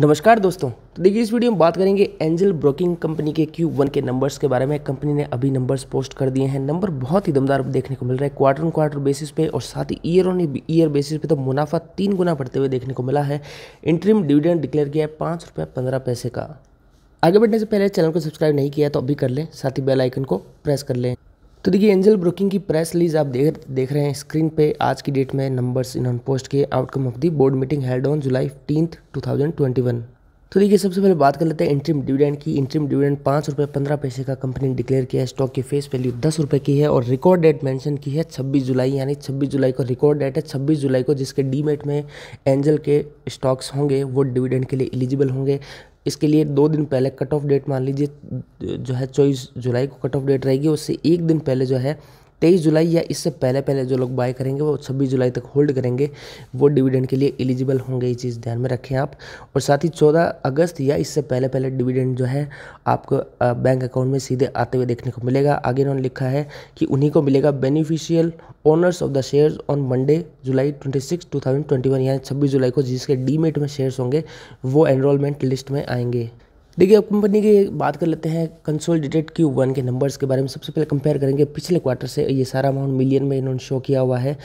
नमस्कार दोस्तों तो देखिए इस वीडियो में बात करेंगे एंजल ब्रोकिंग कंपनी के क्यू वन के नंबर्स के बारे में कंपनी ने अभी नंबर्स पोस्ट कर दिए हैं नंबर बहुत ही दमदार देखने को मिल रहा है क्वार्टर ऑन क्वार्टर बेसिस पे और साथ ही ईयर ऑन ईयर बेसिस पे तो मुनाफा तीन गुना बढ़ते हुए देखने को मिला है इंट्रीम डिविडेंड डिक्लेयर किया है पाँच रुपये पंद्रह पैसे का आगे बढ़ने से पहले चैनल को सब्सक्राइब नहीं किया तो अभी कर लें साथ ही बेल आइकन को प्रेस कर लें तो देखिए एंजल ब्रोकिंग की प्रेस रिलीज आप देख देख रहे हैं स्क्रीन पे आज की डेट में नंबर्स इन्होंने पोस्ट के outcome of the board meeting held on July fifteen two thousand twenty one तो देखिए सबसे पहले बात कर लेते हैं इंट्रीम डिविडेंड की इंट्रीम डिविडेंड पाँच रुपये पंद्रह पैसे का कंपनी ने डिक्लेयर किया है स्टॉक की फेस वैल्यू दस रुपये की है और रिकॉर्ड डेट मेंशन की है छब्बीस जुलाई यानी छब्बीस जुलाई को रिकॉर्ड डेट है छब्बीस जुलाई को जिसके डीमेट में एंजल के स्टॉक्स होंगे वो डिविडेंड के लिए एलिजिबल होंगे इसके लिए दो दिन पहले कट ऑफ डेट मान लीजिए जो है चौबीस जुलाई को कट ऑफ डेट रहेगी उससे एक दिन पहले जो है तेईस जुलाई या इससे पहले पहले जो लोग बाय करेंगे वो छब्बीस जुलाई तक होल्ड करेंगे वो डिविडेंड के लिए एलिजिबल होंगे ये चीज़ ध्यान में रखें आप और साथ ही चौदह अगस्त या इससे पहले पहले डिविडेंड जो है आपको बैंक अकाउंट में सीधे आते हुए देखने को मिलेगा आगे इन्होंने लिखा है कि उन्हीं को मिलेगा beneficial owners of the shares on Monday July twenty six two thousand twenty one यानी छब्बीस जुलाई को जिसके डीमेट में शेयर्स होंगे वो एनरोलमेंट लिस्ट में आएंगे देखिए अब कंपनी की बात कर लेते हैं कंसोलिडेटेड क्यू वन के नंबर्स के बारे में सबसे पहले कंपेयर करेंगे पिछले क्वार्टर से ये सारा अमाउंट मिलियन में इन्होंने शो किया हुआ है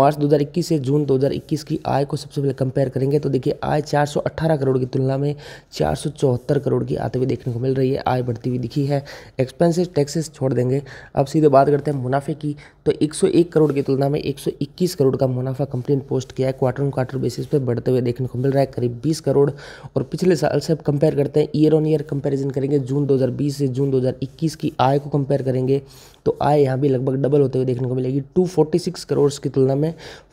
मार्च 2021 से जून 2021 की आय को सबसे पहले कंपेयर करेंगे तो देखिए आय 418 करोड़ की तुलना में 474 करोड़ की आते हुए देखने को मिल रही है आय बढ़ती हुई दिखी है एक्सपेंसिव टैक्सेस छोड़ देंगे अब सीधे बात करते हैं मुनाफे की तो एक करोड़ की तुलना में एक करोड़ का मुनाफा कंपनी ने पोस्ट किया है क्वार्टर क्वार्टर बेसिस पर बढ़ते हुए देखने को मिल रहा है करीब बीस करोड़ और पिछले साल से कंपेयर करते हैं ईयर ऑन ईयर कंपैरिजन करेंगे जून 2020 से जून 2021 की आय को कंपेयर करेंगे तो आय यहाँ भी लगभग डबल होते हुए देखने को मिलेगी 246 करोड़ की तुलना में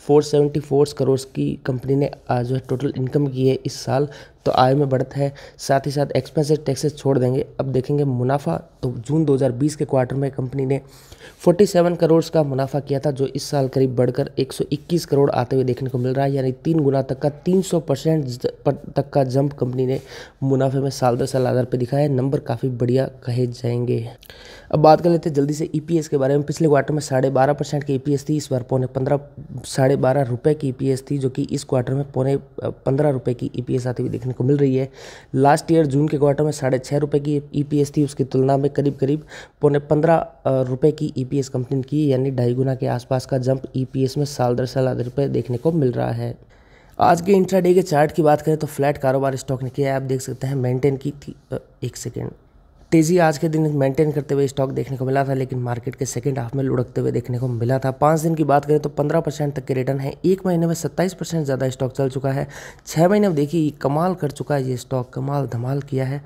474 करोड़ की कंपनी ने जो है टोटल इनकम की है इस साल तो आय में बढ़त है साथ ही साथ एक्सपेंसेस टैक्सेस छोड़ देंगे अब देखेंगे मुनाफा तो जून 2020 के क्वार्टर में कंपनी ने 47 करोड़ का मुनाफा किया था जो इस साल करीब बढ़कर 121 करोड़ आते हुए देखने को मिल रहा है यानी तीन गुना तक का 300 परसेंट तक का जंप कंपनी ने मुनाफे में साल दर साल आधार पर दिखाया है नंबर काफ़ी बढ़िया कहे जाएंगे अब बात कर लेते हैं जल्दी से ई e के बारे में पिछले क्वार्टर में साढ़े बारह परसेंट की ई e थी इस बार पौने पंद्रह साढ़े बारह रुपये की ई e थी जो कि इस क्वार्टर में पौने पंद्रह रुपये की ई आती हुई देखने को मिल रही है लास्ट ईयर जून के क्वार्टर में साढ़े छः रुपये की ई e थी उसकी तुलना में करीब करीब पौने पंद्रह रुपये की ई e कंपनी की यानी ढाई गुना के आसपास का जंप ई e में साल दर साल आधे रुपये देखने को मिल रहा है आज के इंट्राडे के चार्ट की बात करें तो फ्लैट कारोबार स्टॉक ने किया है आप देख सकते हैं मेंटेन की थी एक सेकेंड तेज़ी आज के दिन मेंटेन करते हुए स्टॉक देखने को मिला था लेकिन मार्केट के सेकेंड हाफ में लुढ़कते हुए देखने को मिला था पाँच दिन की बात करें तो पंद्रह परसेंट तक के रिटर्न है एक महीने में सत्ताईस परसेंट ज़्यादा स्टॉक चल चुका है छः महीने में देखिए कमाल कर चुका है ये स्टॉक कमाल धमाल किया है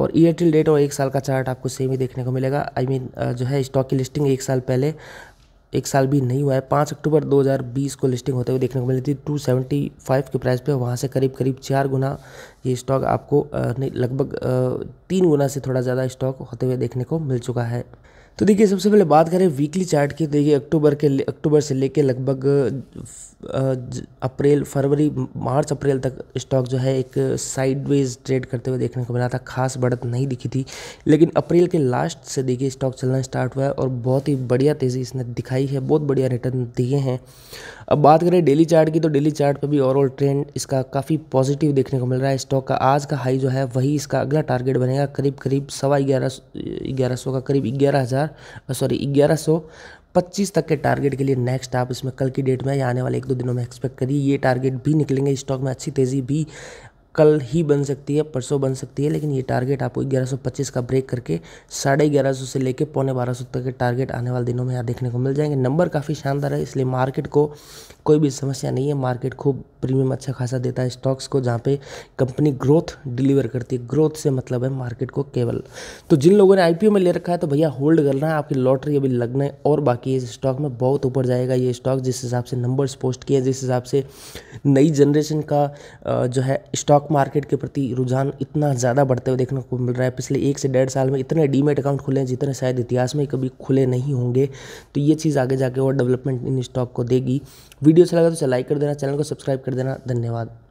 और ईयर टिल डेट और एक साल का चार्ट आपको सेम ही देखने को मिलेगा आई I मीन mean, जो है स्टॉक की लिस्टिंग एक साल पहले एक साल भी नहीं हुआ है पाँच अक्टूबर 2020 को लिस्टिंग होते हुए देखने को मिली थी 275 के प्राइस पे वहाँ से करीब करीब चार गुना ये स्टॉक आपको लगभग तीन गुना से थोड़ा ज़्यादा स्टॉक होते हुए देखने को मिल चुका है तो देखिए सबसे पहले बात करें वीकली चार्ट की तो देखिए अक्टूबर के अक्टूबर से लेके लगभग अप्रैल फरवरी मार्च अप्रैल तक स्टॉक जो है एक साइडवेज ट्रेड करते हुए देखने को मिला था खास बढ़त नहीं दिखी थी लेकिन अप्रैल के लास्ट से देखिए स्टॉक चलना स्टार्ट हुआ है और बहुत ही बढ़िया तेज़ी इसने दिखाई है बहुत बढ़िया रिटर्न दिए हैं अब बात करें डेली चार्ट की तो डेली चार्ट पे भी ओवरऑल ट्रेंड इसका काफ़ी पॉजिटिव देखने को मिल रहा है स्टॉक का आज का हाई जो है वही इसका अगला टारगेट बनेगा करीब करीब सवा ग्यारह ग्यारह सौ का करीब ग्यारह हज़ार सॉरी ग्यारह सौ पच्चीस तक के टारगेट के लिए नेक्स्ट आप इसमें कल की डेट में या आने वाले एक दो दिनों में एक्सपेक्ट करिए ये टारगेट भी निकलेंगे स्टॉक में अच्छी तेज़ी भी कल ही बन सकती है परसों बन सकती है लेकिन ये टारगेट आपको 1125 का ब्रेक करके साढ़े ग्यारह से लेकर पौने बारह तक के टारगेट आने वाले दिनों में यहाँ देखने को मिल जाएंगे नंबर काफ़ी शानदार है इसलिए मार्केट को कोई भी समस्या नहीं है मार्केट खूब प्रीमियम अच्छा खासा देता है स्टॉक्स को जहाँ पे कंपनी ग्रोथ डिलीवर करती है ग्रोथ से मतलब है मार्केट को केवल तो जिन लोगों ने आईपीओ में ले रखा है तो भैया होल्ड करना है आपकी लॉटरी अभी लगना है और बाकी इस स्टॉक में बहुत ऊपर जाएगा ये स्टॉक जिस हिसाब से नंबर्स पोस्ट किए जिस हिसाब से नई जनरेशन का जो है स्टॉक मार्केट के प्रति रुझान इतना ज़्यादा बढ़ते हुए देखने को मिल रहा है पिछले एक से डेढ़ साल में इतने डीमेट अकाउंट खुले हैं जितने शायद इतिहास में कभी खुले नहीं होंगे तो ये चीज़ आगे जाके और डेवलपमेंट इन स्टॉक को देगी वीडियो अच्छा लगा तो लाइक कर देना चैनल को सब्सक्राइब कर देना धन्यवाद